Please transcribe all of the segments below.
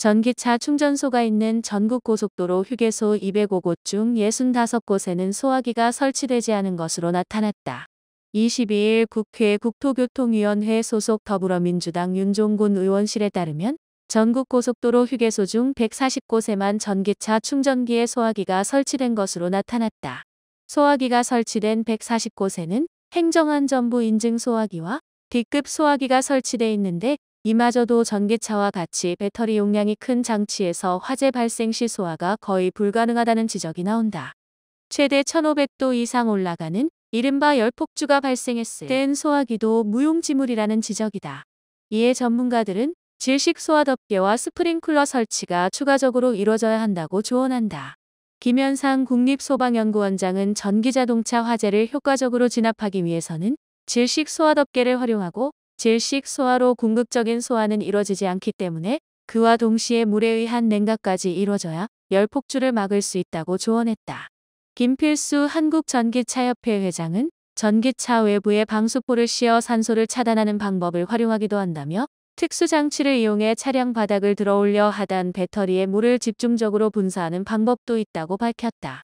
전기차 충전소가 있는 전국고속도로 휴게소 205곳 중 65곳에는 소화기가 설치되지 않은 것으로 나타났다. 22일 국회 국토교통위원회 소속 더불어민주당 윤종군 의원실에 따르면 전국고속도로 휴게소 중 140곳에만 전기차 충전기의 소화기가 설치된 것으로 나타났다. 소화기가 설치된 140곳에는 행정안전부 인증 소화기와 D급 소화기가 설치돼 있는데 이마저도 전기차와 같이 배터리 용량이 큰 장치에서 화재 발생 시 소화가 거의 불가능하다는 지적이 나온다. 최대 1500도 이상 올라가는 이른바 열폭주가 발생했을 땐 소화기도 무용지물이라는 지적이다. 이에 전문가들은 질식 소화 덮개와 스프링쿨러 설치가 추가적으로 이뤄져야 한다고 조언한다. 김현상 국립소방연구원장은 전기자동차 화재를 효과적으로 진압하기 위해서는 질식 소화 덮개를 활용하고 질식 소화로 궁극적인 소화는 이루어지지 않기 때문에 그와 동시에 물에 의한 냉각까지 이루어져야 열폭주를 막을 수 있다고 조언했다. 김필수 한국전기차협회 회장은 전기차 외부에 방수포를 씌어 산소를 차단하는 방법을 활용하기도 한다며 특수장치를 이용해 차량 바닥을 들어올려 하단 배터리에 물을 집중적으로 분사하는 방법도 있다고 밝혔다.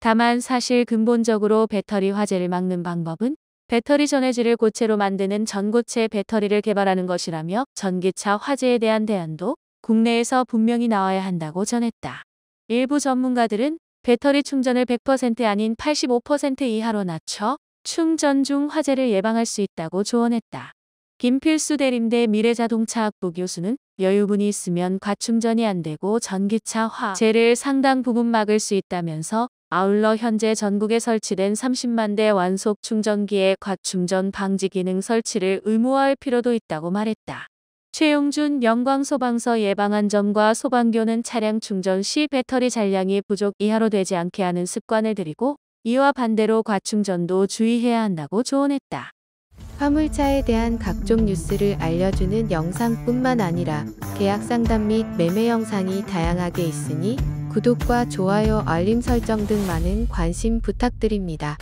다만 사실 근본적으로 배터리 화재를 막는 방법은 배터리 전해질을 고체로 만드는 전고체 배터리를 개발하는 것이라며 전기차 화재에 대한 대안도 국내에서 분명히 나와야 한다고 전했다. 일부 전문가들은 배터리 충전을 100% 아닌 85% 이하로 낮춰 충전 중 화재를 예방할 수 있다고 조언했다. 김필수 대림대 미래자동차학부 교수는 여유분이 있으면 과충전이 안 되고 전기차 화재를 상당 부분 막을 수 있다면서 아울러 현재 전국에 설치된 30만 대 완속 충전기의 과충전 방지 기능 설치를 의무화할 필요도 있다고 말했다. 최용준 영광소방서 예방안전과 소방교는 차량 충전 시 배터리 잔량이 부족 이하로 되지 않게 하는 습관을 들이고 이와 반대로 과충전도 주의해야 한다고 조언했다. 화물차에 대한 각종 뉴스를 알려주는 영상뿐만 아니라 계약 상담 및 매매 영상이 다양하게 있으니 구독과 좋아요, 알림 설정 등 많은 관심 부탁드립니다.